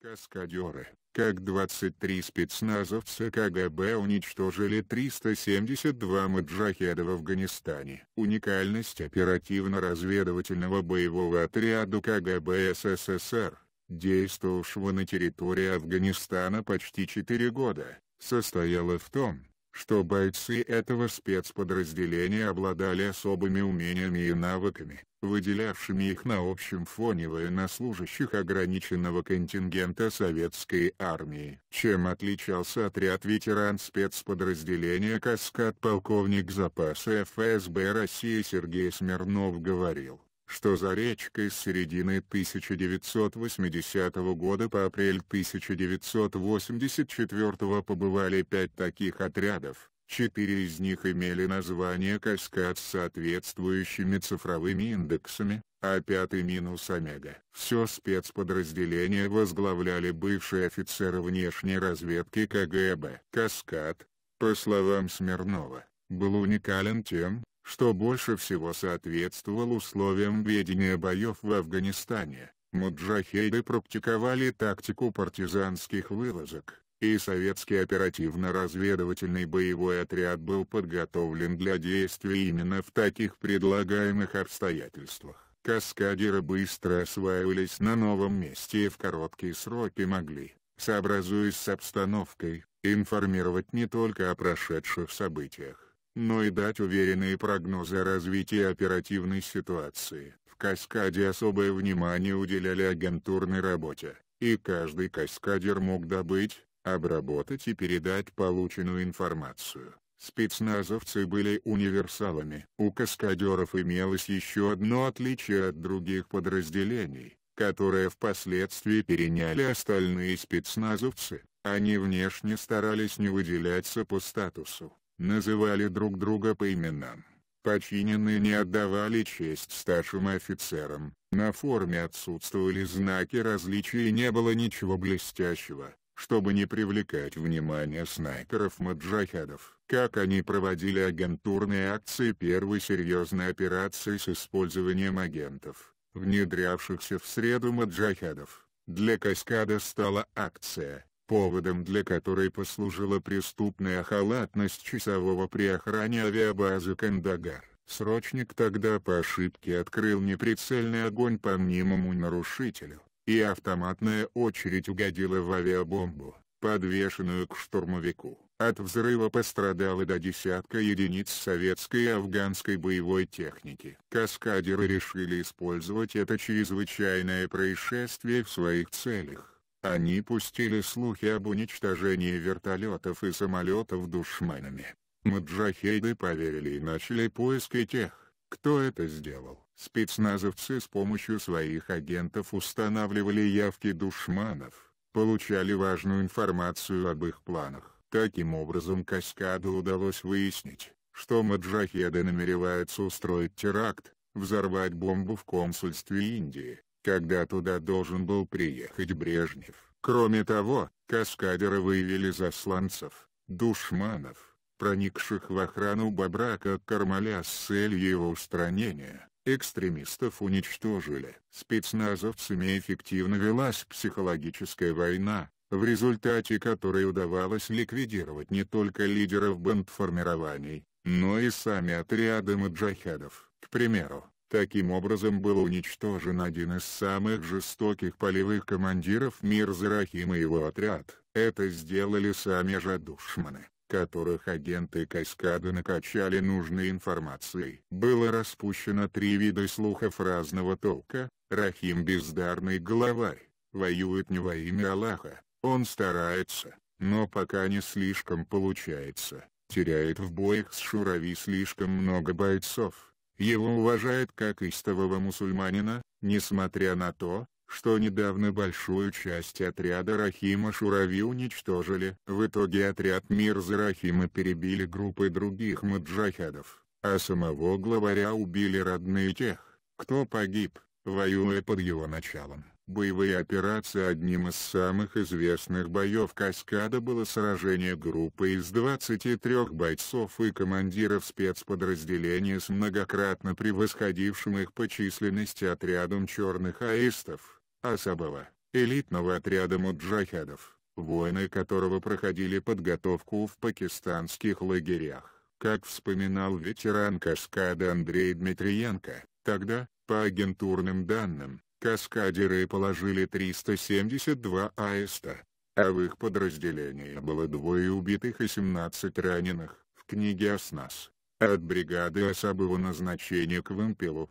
Каскадеры, как 23 спецназовца КГБ уничтожили 372 маджахеда в Афганистане. Уникальность оперативно-разведывательного боевого отряда КГБ СССР, действовавшего на территории Афганистана почти 4 года, состояла в том, что бойцы этого спецподразделения обладали особыми умениями и навыками, выделявшими их на общем фоне военнослужащих ограниченного контингента советской армии. Чем отличался отряд ветеран спецподразделения «Каскад» полковник запаса ФСБ России Сергей Смирнов говорил что за речкой с середины 1980 года по апрель 1984 побывали пять таких отрядов, четыре из них имели название «Каскад» с соответствующими цифровыми индексами, а пятый минус «Омега». Все спецподразделение возглавляли бывшие офицеры внешней разведки КГБ. «Каскад», по словам Смирнова, был уникален тем, что больше всего соответствовал условиям ведения боев в Афганистане. Муджахейды практиковали тактику партизанских вылазок, и советский оперативно-разведывательный боевой отряд был подготовлен для действий именно в таких предлагаемых обстоятельствах. Каскадеры быстро осваивались на новом месте и в короткие сроки могли, сообразуясь с обстановкой, информировать не только о прошедших событиях, но и дать уверенные прогнозы о развитии оперативной ситуации. В «Каскаде» особое внимание уделяли агентурной работе, и каждый каскадер мог добыть, обработать и передать полученную информацию. Спецназовцы были универсалами. У каскадеров имелось еще одно отличие от других подразделений, которое впоследствии переняли остальные спецназовцы. Они внешне старались не выделяться по статусу, называли друг друга по именам. Починенные не отдавали честь старшим офицерам, на форме отсутствовали знаки различия и не было ничего блестящего, чтобы не привлекать внимание снайперов-маджахедов. Как они проводили агентурные акции первой серьезной операции с использованием агентов, внедрявшихся в среду маджахедов. Для каскада стала акция поводом для которой послужила преступная халатность часового при охране авиабазы Кандагар. Срочник тогда по ошибке открыл неприцельный огонь по мнимому нарушителю, и автоматная очередь угодила в авиабомбу, подвешенную к штурмовику. От взрыва пострадало до десятка единиц советской и афганской боевой техники. Каскадеры решили использовать это чрезвычайное происшествие в своих целях. Они пустили слухи об уничтожении вертолетов и самолетов душманами. Маджахейды поверили и начали поиски тех, кто это сделал. Спецназовцы с помощью своих агентов устанавливали явки душманов, получали важную информацию об их планах. Таким образом Каскаду удалось выяснить, что маджахеды намереваются устроить теракт, взорвать бомбу в консульстве Индии, когда туда должен был приехать Брежнев. Кроме того, каскадеры выявили засланцев, душманов, проникших в охрану Бабрака Кармаля с целью его устранения. Экстремистов уничтожили. Спецназовцами эффективно велась психологическая война, в результате которой удавалось ликвидировать не только лидеров бандформирований, но и сами отряды маджахедов. К примеру, Таким образом был уничтожен один из самых жестоких полевых командиров Мирзарахим и его отряд. Это сделали сами же душманы, которых агенты Каскада накачали нужной информацией. Было распущено три вида слухов разного толка. Рахим бездарный главарь, воюет не во имя Аллаха, он старается, но пока не слишком получается теряет в боях с Шурави слишком много бойцов, его уважают как истового мусульманина, несмотря на то, что недавно большую часть отряда Рахима Шурави уничтожили. В итоге отряд Мирза Рахима перебили группы других маджахадов, а самого главаря убили родные тех, кто погиб, воюя под его началом боевые операции одним из самых известных боев «Каскада» было сражение группы из 23 бойцов и командиров спецподразделения с многократно превосходившим их по численности отрядом черных аистов, особого, элитного отряда муджахедов, воины которого проходили подготовку в пакистанских лагерях. Как вспоминал ветеран «Каскада» Андрей Дмитриенко, тогда, по агентурным данным, Каскадеры положили 372 аиста, а в их подразделении было двое убитых и 17 раненых. В книге «Оснас» от бригады особого назначения к вымпелу.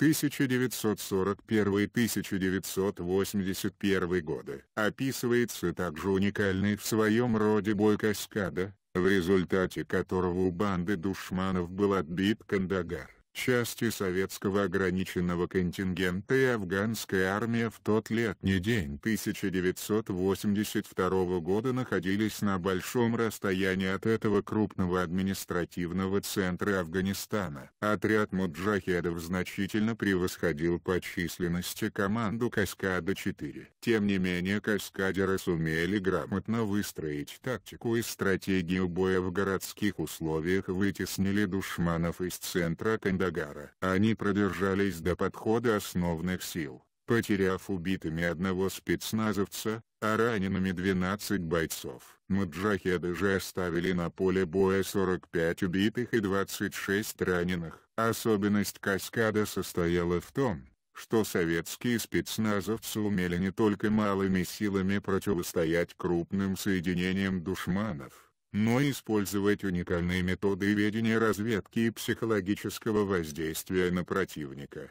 1941-1981 годы. Описывается также уникальный в своем роде бой каскада, в результате которого у банды душманов был отбит Кандагар. Части советского ограниченного контингента и афганская армия в тот летний день 1982 года находились на большом расстоянии от этого крупного административного центра Афганистана. Отряд муджахедов значительно превосходил по численности команду «Каскада-4». Тем не менее каскадеры сумели грамотно выстроить тактику и стратегию боя в городских условиях вытеснили душманов из центра Кандагара Дагара. Они продержались до подхода основных сил, потеряв убитыми одного спецназовца, а ранеными 12 бойцов. Маджахеды а же оставили на поле боя 45 убитых и 26 раненых. Особенность каскада состояла в том, что советские спецназовцы умели не только малыми силами противостоять крупным соединениям душманов, но и использовать уникальные методы ведения разведки и психологического воздействия на противника.